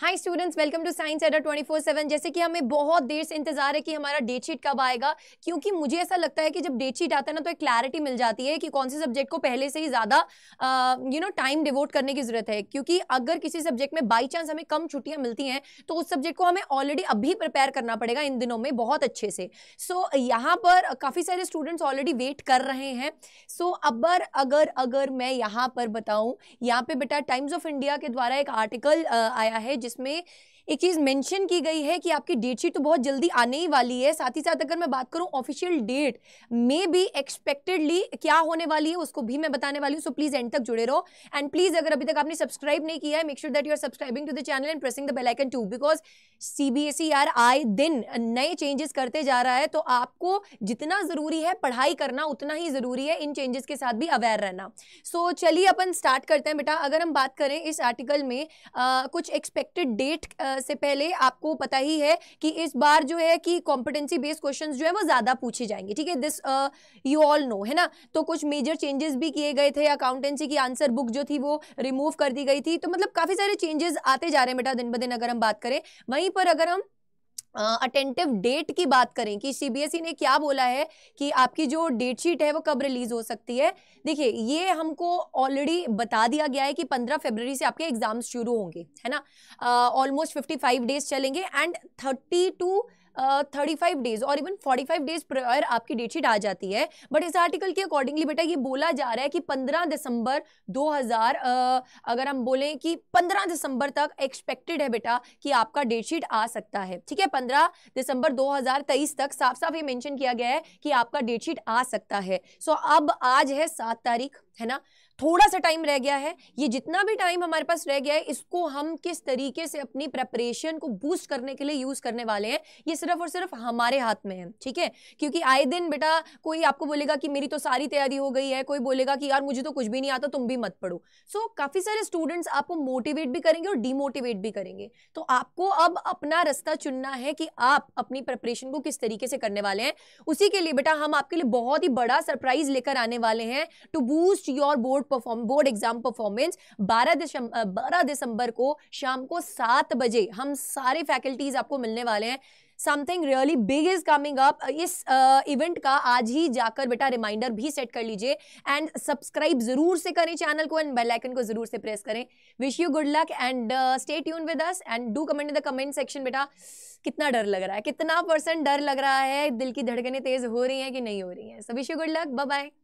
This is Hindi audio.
hi students welcome to science एडर 24/7 जैसे कि हमें बहुत देर से इंतजार है कि हमारा डेट शीट कब आएगा क्योंकि मुझे ऐसा लगता है कि जब डेट शीट आता है ना तो एक क्लैरिटी मिल जाती है कि कौन से सब्जेक्ट को पहले से ही ज़्यादा यू नो टाइम डिवोट करने की ज़रूरत है क्योंकि अगर किसी सब्जेक्ट में बाई चांस हमें कम छुट्टियाँ मिलती हैं तो उस सब्जेक्ट को हमें ऑलरेडी अभी प्रिपेयर करना पड़ेगा इन दिनों में बहुत अच्छे से सो so, यहाँ पर काफ़ी सारे स्टूडेंट्स ऑलरेडी वेट कर रहे हैं सो so, अब अगर अगर मैं यहाँ पर बताऊँ यहाँ पर बेटा टाइम्स ऑफ इंडिया के द्वारा एक आर्टिकल आया है जिसमें एक चीज मेंशन की गई है कि आपकी डेट शीट तो बहुत जल्दी आने ही वाली है साथ ही साथ अगर मैं बात करूं official date may be expectedly क्या होने वाली है उसको भी मैं बताने वाली हूँ सो प्लीज एंड तक जुड़े रहो एंड प्लीज अगर अभी तक आपने सब्सक्राइब नहीं किया है make sure that you are subscribing to the channel and pressing the bell icon too because C CBSE आर आए दिन नए चेंजेस करते जा रहा है तो आपको जितना जरूरी है पढ़ाई करना उतना ही जरूरी है इन चेंजेस के साथ भी अवेयर रहना सो so, चलिए अपन स्टार्ट करते हैं बेटा अगर हम बात करें इस आर्टिकल में आ, कुछ एक्सपेक्टेड डेट से पहले आपको पता ही है कि इस बार जो है कि कॉम्पिटेंसी बेस्ड क्वेश्चन जो है वो ज्यादा पूछे जाएंगे ठीक है दिस यू ऑल नो है ना तो कुछ मेजर चेंजेस भी किए गए थे अकाउंटेंसी की आंसर बुक जो थी वो रिमूव कर दी गई थी तो मतलब काफी सारे चेंजेस आते जा रहे हैं बेटा दिन ब दिन अगर हम बात करें वहीं पर अगर हम अटेंटिव uh, डेट की बात करें कि सीबीएसई e ने क्या बोला है कि आपकी जो डेट शीट है वो कब रिलीज हो सकती है देखिए ये हमको ऑलरेडी बता दिया गया है कि 15 फरवरी से आपके एग्जाम्स शुरू होंगे है ना ऑलमोस्ट 55 डेज चलेंगे and 32 to thirty five days और even forty five days prior आपकी डेट शीट आ जाती है बट इस आर्टिकल के अकॉर्डिंगली बेटा ये बोला जा रहा है कि पंद्रह दिसंबर दो हजार uh, अगर हम बोलें कि पंद्रह दिसंबर तक एक्सपेक्टेड है बेटा कि आपका डेट शीट आ सकता है ठीक है पंद्रह दिसंबर दो हजार तेईस तक साफ साफ ये मैंशन किया गया है कि आपका डेट शीट आ सकता है सो so, अब आज है सात तारीख है ना थोड़ा सा टाइम रह गया है ये जितना भी टाइम हमारे पास रह गया है इसको हम किस तरीके से अपनी प्रेपरेशन को बूस्ट करने के लिए यूज करने वाले हैं ये सिर्फ और सिर्फ हमारे हाथ में है ठीक है क्योंकि आए दिन बेटा कोई आपको बोलेगा कि मेरी तो सारी तैयारी हो गई है कोई बोलेगा कि यार मुझे तो कुछ भी नहीं आता तुम भी मत पढ़ो सो so, काफ़ी सारे स्टूडेंट्स आपको मोटिवेट भी करेंगे और डीमोटिवेट भी करेंगे तो आपको अब अपना रास्ता चुनना है कि आप अपनी प्रिपरेशन को किस तरीके से करने वाले हैं उसी के लिए बेटा हम आपके लिए बहुत ही बड़ा सरप्राइज लेकर आने वाले हैं to boost your board perform board exam performance बारह दिसंबर बारह दिसंबर को शाम को सात बजे हम सारे फैकल्टीज आपको मिलने वाले हैं something really big is coming up इस इवेंट uh, का आज ही जाकर बेटा रिमाइंडर भी सेट कर लीजिए एंड सब्सक्राइब जरूर से करें चैनल को एंड बेलाइकन को जरूर से प्रेस करें wish you good luck and stay tune with us and do comment in the comment section बेटा कितना डर लग रहा है कितना परसेंट डर लग रहा है दिल की धड़कने तेज हो रही हैं कि नहीं हो रही हैं so wish you good luck bye